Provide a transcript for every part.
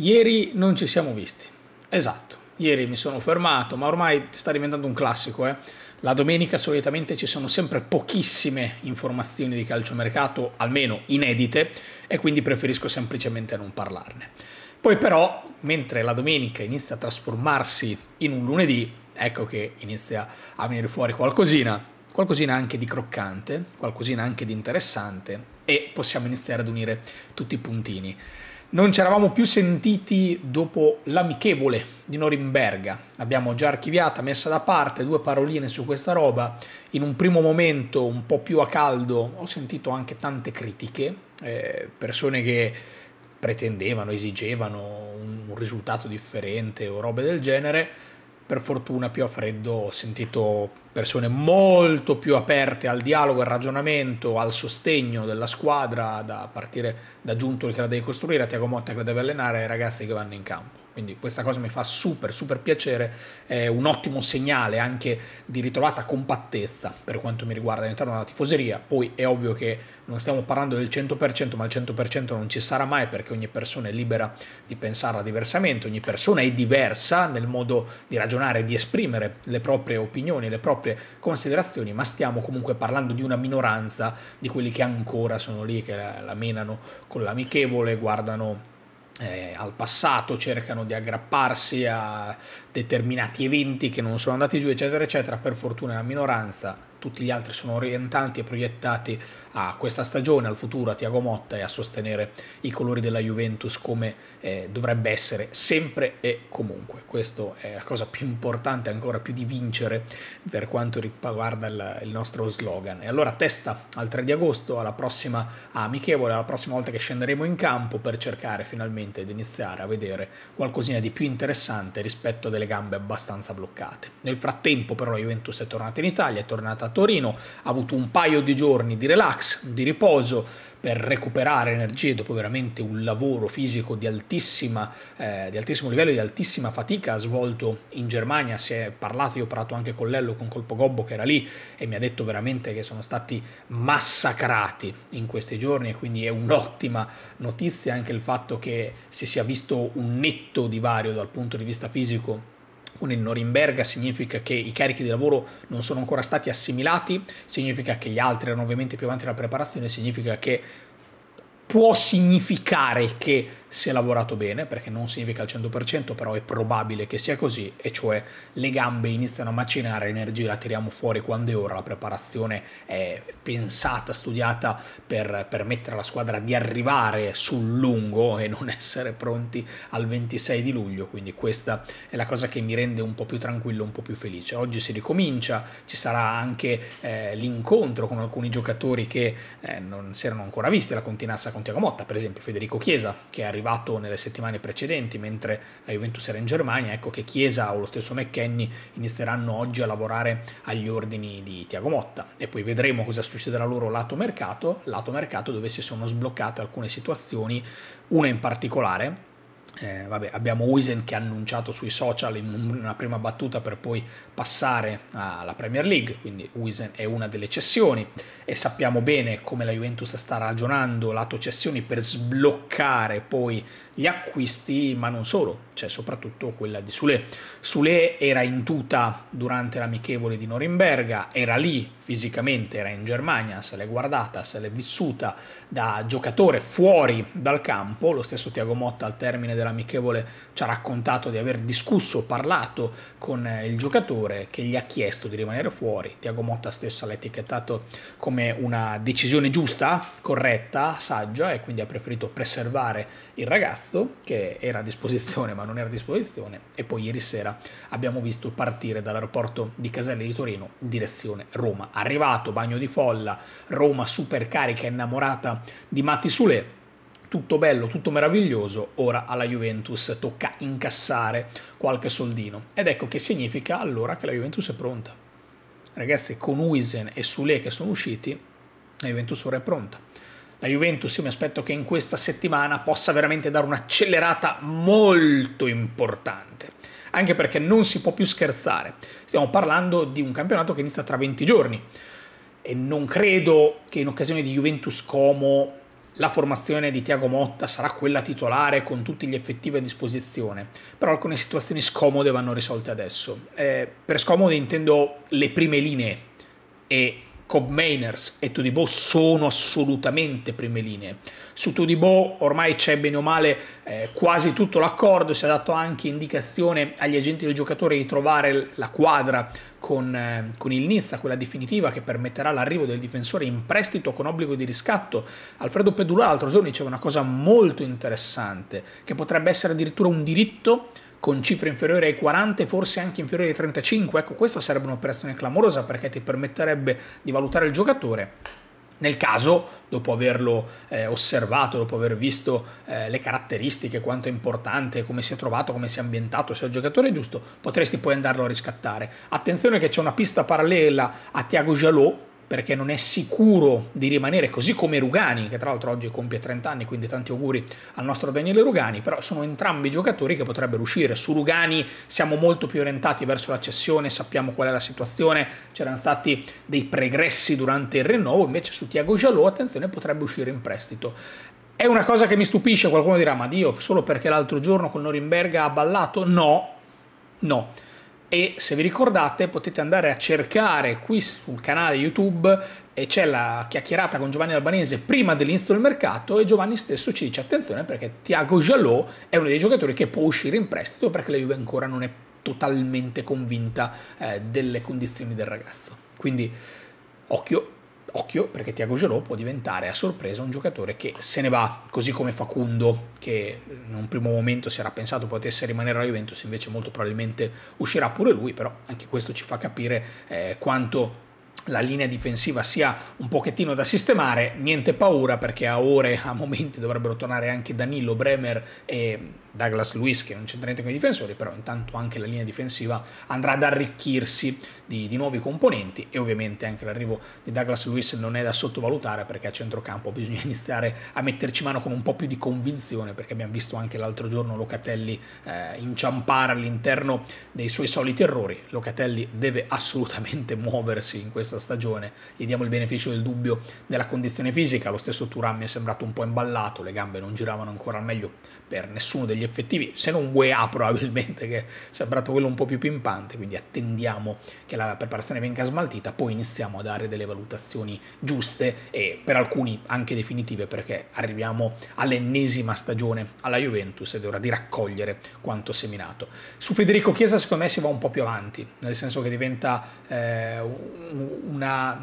Ieri non ci siamo visti, esatto, ieri mi sono fermato, ma ormai sta diventando un classico. Eh? La domenica solitamente ci sono sempre pochissime informazioni di calciomercato, almeno inedite, e quindi preferisco semplicemente non parlarne. Poi però, mentre la domenica inizia a trasformarsi in un lunedì, ecco che inizia a venire fuori qualcosina, qualcosina anche di croccante, qualcosina anche di interessante, e possiamo iniziare ad unire tutti i puntini. Non ci eravamo più sentiti dopo l'amichevole di Norimberga. Abbiamo già archiviata, messa da parte due paroline su questa roba. In un primo momento, un po' più a caldo, ho sentito anche tante critiche, eh, persone che pretendevano, esigevano un, un risultato differente o robe del genere per fortuna più a freddo ho sentito persone molto più aperte al dialogo, al ragionamento, al sostegno della squadra, da partire da Giuntoli che la deve costruire, a Tiago Motta che la deve allenare, ai ragazzi che vanno in campo. Quindi questa cosa mi fa super, super piacere, è un ottimo segnale anche di ritrovata compattezza per quanto mi riguarda all'interno della tifoseria. Poi è ovvio che non stiamo parlando del 100%, ma il 100% non ci sarà mai perché ogni persona è libera di pensarla diversamente, ogni persona è diversa nel modo di ragionare, di esprimere le proprie opinioni, le proprie considerazioni, ma stiamo comunque parlando di una minoranza di quelli che ancora sono lì, che la menano con l'amichevole, guardano eh, al passato, cercano di aggrapparsi a determinati eventi che non sono andati giù, eccetera, eccetera. Per fortuna la minoranza tutti gli altri sono orientati e proiettati a questa stagione, al futuro, a Tiago Motta e a sostenere i colori della Juventus come eh, dovrebbe essere sempre e comunque. Questa è la cosa più importante, ancora più di vincere per quanto riguarda il, il nostro slogan. E allora testa al 3 di agosto, alla prossima amichevole, alla prossima volta che scenderemo in campo per cercare finalmente di iniziare a vedere qualcosina di più interessante rispetto a delle gambe abbastanza bloccate. Nel frattempo però la Juventus è tornata in Italia, è tornata a Torino, ha avuto un paio di giorni di relax, di riposo per recuperare energie dopo veramente un lavoro fisico di, altissima, eh, di altissimo livello, e di altissima fatica svolto in Germania, si è parlato, io ho parlato anche con Lello, con Colpo Gobbo che era lì e mi ha detto veramente che sono stati massacrati in questi giorni e quindi è un'ottima notizia anche il fatto che si sia visto un netto divario dal punto di vista fisico uno in Norimberga significa che i carichi di lavoro non sono ancora stati assimilati, significa che gli altri erano ovviamente più avanti nella preparazione, significa che può significare che si è lavorato bene, perché non significa al 100%, però è probabile che sia così, e cioè le gambe iniziano a macinare, l'energia la tiriamo fuori quando è ora, la preparazione è pensata, studiata per permettere alla squadra di arrivare sul lungo e non essere pronti al 26 di luglio, quindi questa è la cosa che mi rende un po' più tranquillo, un po' più felice. Oggi si ricomincia, ci sarà anche eh, l'incontro con alcuni giocatori che eh, non si erano ancora visti, la continassa con Tiago Motta, per esempio Federico Chiesa, che è arrivato arrivato nelle settimane precedenti, mentre la Juventus era in Germania, ecco che Chiesa o lo stesso McKenny inizieranno oggi a lavorare agli ordini di Tiago Motta e poi vedremo cosa succederà loro lato mercato, lato mercato dove si sono sbloccate alcune situazioni, una in particolare eh, vabbè, abbiamo Wisen che ha annunciato sui social in una prima battuta per poi passare alla Premier League, quindi Wisen è una delle cessioni e sappiamo bene come la Juventus sta ragionando lato cessioni per sbloccare poi gli acquisti, ma non solo, cioè soprattutto quella di Sule. Sule era in tuta durante l'amichevole di Norimberga, era lì fisicamente, era in Germania, se l'è guardata, se l'è vissuta da giocatore fuori dal campo, lo stesso Tiago Motta al termine dell'amichevole ci ha raccontato di aver discusso, parlato con eh, il giocatore che gli ha chiesto di rimanere fuori, Tiago Motta stesso l'ha etichettato come una decisione giusta, corretta, saggia e quindi ha preferito preservare il ragazzo pezzo che era a disposizione ma non era a disposizione e poi ieri sera abbiamo visto partire dall'aeroporto di Caselle di Torino in direzione Roma. Arrivato, bagno di folla, Roma supercarica, innamorata di Matti Sule tutto bello, tutto meraviglioso, ora alla Juventus tocca incassare qualche soldino. Ed ecco che significa allora che la Juventus è pronta. Ragazzi, con Uisen e Sule che sono usciti, la Juventus ora è pronta la Juventus io mi aspetto che in questa settimana possa veramente dare un'accelerata molto importante. Anche perché non si può più scherzare. Stiamo parlando di un campionato che inizia tra 20 giorni. E non credo che in occasione di Juventus Como la formazione di Tiago Motta sarà quella titolare con tutti gli effettivi a disposizione, però alcune situazioni scomode vanno risolte adesso. Eh, per scomode intendo le prime linee e Cobb Mainers e Todibo sono assolutamente prime linee. Su Todibo ormai c'è bene o male eh, quasi tutto l'accordo, si è dato anche indicazione agli agenti del giocatore di trovare la quadra con, eh, con, il Nizza, quella definitiva che permetterà l'arrivo del difensore in prestito con obbligo di riscatto. Alfredo Pedula l'altro giorno diceva una cosa molto interessante, che potrebbe essere addirittura un diritto con cifre inferiori ai 40 forse anche inferiori ai 35, ecco questa sarebbe un'operazione clamorosa perché ti permetterebbe di valutare il giocatore nel caso, dopo averlo eh, osservato, dopo aver visto eh, le caratteristiche, quanto è importante, come si è trovato, come si è ambientato, se è il giocatore giusto, potresti poi andarlo a riscattare. Attenzione che c'è una pista parallela a Thiago Jalot, perché non è sicuro di rimanere così come Rugani, che tra l'altro oggi compie 30 anni, quindi tanti auguri al nostro Daniele Rugani, però sono entrambi giocatori che potrebbero uscire. Su Rugani siamo molto più orientati verso la cessione, sappiamo qual è la situazione, c'erano stati dei pregressi durante il rinnovo, invece su Tiago Giallo, attenzione, potrebbe uscire in prestito. È una cosa che mi stupisce, qualcuno dirà, ma Dio, solo perché l'altro giorno con Norimberga ha ballato? No, no e se vi ricordate potete andare a cercare qui sul canale YouTube e c'è la chiacchierata con Giovanni Albanese prima dell'inizio del mercato e Giovanni stesso ci dice attenzione perché Tiago Jalò è uno dei giocatori che può uscire in prestito perché la Juve ancora non è totalmente convinta eh, delle condizioni del ragazzo. Quindi occhio occhio perché Tiago Gelò può diventare a sorpresa un giocatore che se ne va, così come Facundo, che in un primo momento si era pensato potesse rimanere alla Juventus, invece molto probabilmente uscirà pure lui, però anche questo ci fa capire eh, quanto la linea difensiva sia un pochettino da sistemare, niente paura perché a ore, a momenti dovrebbero tornare anche Danilo, Bremer e Douglas Lewis che non c'entra niente con i difensori, però intanto anche la linea difensiva andrà ad arricchirsi di, di nuovi componenti e ovviamente anche l'arrivo di Douglas Lewis non è da sottovalutare perché a centrocampo bisogna iniziare a metterci mano con un po' più di convinzione perché abbiamo visto anche l'altro giorno Locatelli eh, inciampare all'interno dei suoi soliti errori. Locatelli deve assolutamente muoversi in questa stagione, gli diamo il beneficio del dubbio della condizione fisica, lo stesso Turam mi è sembrato un po' imballato, le gambe non giravano ancora al meglio per nessuno degli effettivi, se non UEA probabilmente, che è sembrato quello un po' più pimpante, quindi attendiamo che la preparazione venga smaltita, poi iniziamo a dare delle valutazioni giuste e per alcuni anche definitive, perché arriviamo all'ennesima stagione alla Juventus ed è ora di raccogliere quanto seminato. Su Federico Chiesa secondo me si va un po' più avanti, nel senso che diventa eh, una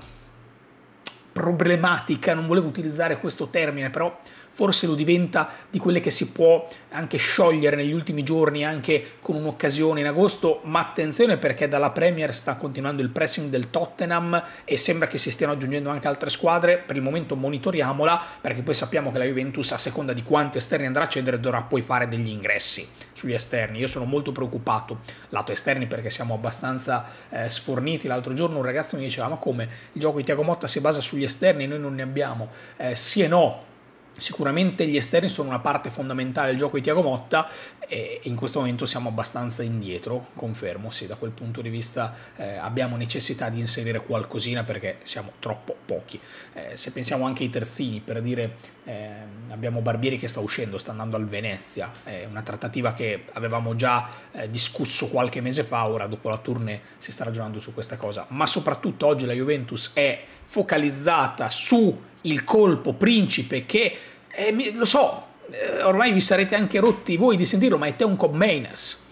problematica, non volevo utilizzare questo termine, però forse lo diventa di quelle che si può anche sciogliere negli ultimi giorni anche con un'occasione in agosto, ma attenzione perché dalla Premier sta continuando il pressing del Tottenham e sembra che si stiano aggiungendo anche altre squadre, per il momento monitoriamola perché poi sappiamo che la Juventus a seconda di quanti esterni andrà a cedere dovrà poi fare degli ingressi sugli esterni, io sono molto preoccupato lato esterni perché siamo abbastanza eh, sforniti, l'altro giorno un ragazzo mi diceva ma come il gioco di Tiago Motta si basa sugli esterni e noi non ne abbiamo, eh, sì e no, Sicuramente gli esterni sono una parte fondamentale del gioco di Tiago Motta e in questo momento siamo abbastanza indietro, confermo, sì, da quel punto di vista eh, abbiamo necessità di inserire qualcosina perché siamo troppo pochi. Eh, se pensiamo anche ai terzini, per dire eh, abbiamo Barbieri che sta uscendo, sta andando al Venezia, è una trattativa che avevamo già eh, discusso qualche mese fa, ora dopo la tournée si sta ragionando su questa cosa, ma soprattutto oggi la Juventus è focalizzata su il colpo principe che eh, mi, lo so, eh, ormai vi sarete anche rotti voi di sentirlo, ma è te un Mainers.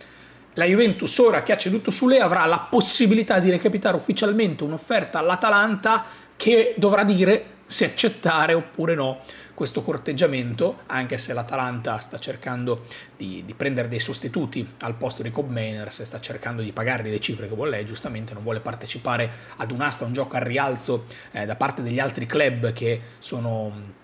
La Juventus ora che ha ceduto su lei avrà la possibilità di recapitare ufficialmente un'offerta all'Atalanta che dovrà dire se accettare oppure no questo corteggiamento, anche se l'Atalanta sta cercando di, di, prendere dei sostituti al posto di Cobb Mainers e sta cercando di pagargli le cifre che vuole lei, giustamente non vuole partecipare ad un'asta, un gioco al rialzo eh, da parte degli altri club che sono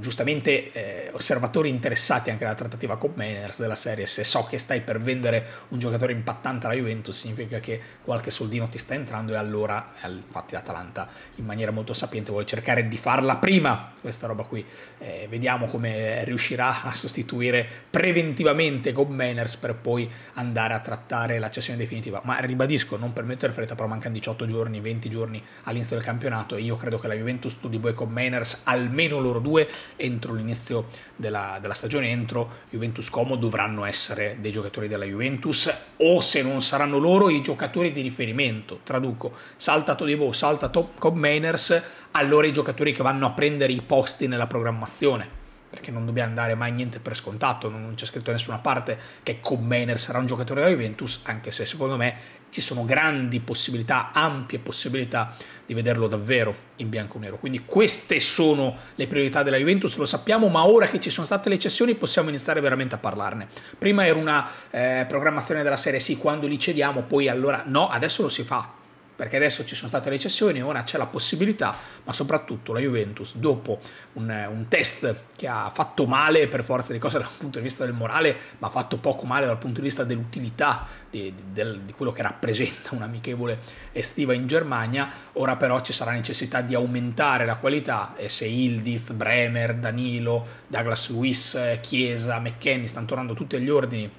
giustamente eh, osservatori interessati anche alla trattativa con Meners della serie, se so che stai per vendere un giocatore impattante alla Juventus significa che qualche soldino ti sta entrando e allora eh, infatti l'Atalanta in maniera molto sapiente vuole cercare di farla prima questa roba qui eh, vediamo come riuscirà a sostituire preventivamente con Meners per poi andare a trattare la cessione definitiva ma ribadisco non per mettere fretta però mancano 18 giorni 20 giorni all'inizio del campionato e io credo che la Juventus studi poi con Meners almeno loro due 2 entro l'inizio della, della stagione, entro Juventus Como dovranno essere dei giocatori della Juventus o se non saranno loro i giocatori di riferimento, traduco, salta Todibo, salta Cobb Mainers, allora i giocatori che vanno a prendere i posti nella programmazione perché non dobbiamo dare mai niente per scontato, non c'è scritto da nessuna parte che Commener sarà un giocatore della Juventus, anche se secondo me ci sono grandi possibilità, ampie possibilità di vederlo davvero in bianco-nero. Quindi queste sono le priorità della Juventus, lo sappiamo, ma ora che ci sono state le cessioni possiamo iniziare veramente a parlarne. Prima era una eh, programmazione della Serie sì, quando li cediamo, poi allora no, adesso lo si fa, perché adesso ci sono state recessioni, ora c'è la possibilità, ma soprattutto la Juventus dopo un, un, test che ha fatto male per forza di cose dal punto di vista del morale, ma ha fatto poco male dal punto di vista dell'utilità di, di, di quello che rappresenta un'amichevole estiva in Germania, ora però ci sarà necessità di aumentare la qualità e se Ildiz, Bremer, Danilo, Douglas Luis, Chiesa, McKenny stanno tornando tutti agli ordini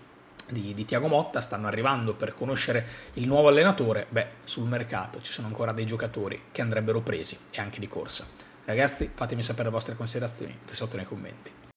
di, di Tiago Motta stanno arrivando per conoscere il nuovo allenatore, beh, sul mercato ci sono ancora dei giocatori che andrebbero presi e anche di corsa. Ragazzi, fatemi sapere le vostre considerazioni qui sotto nei commenti.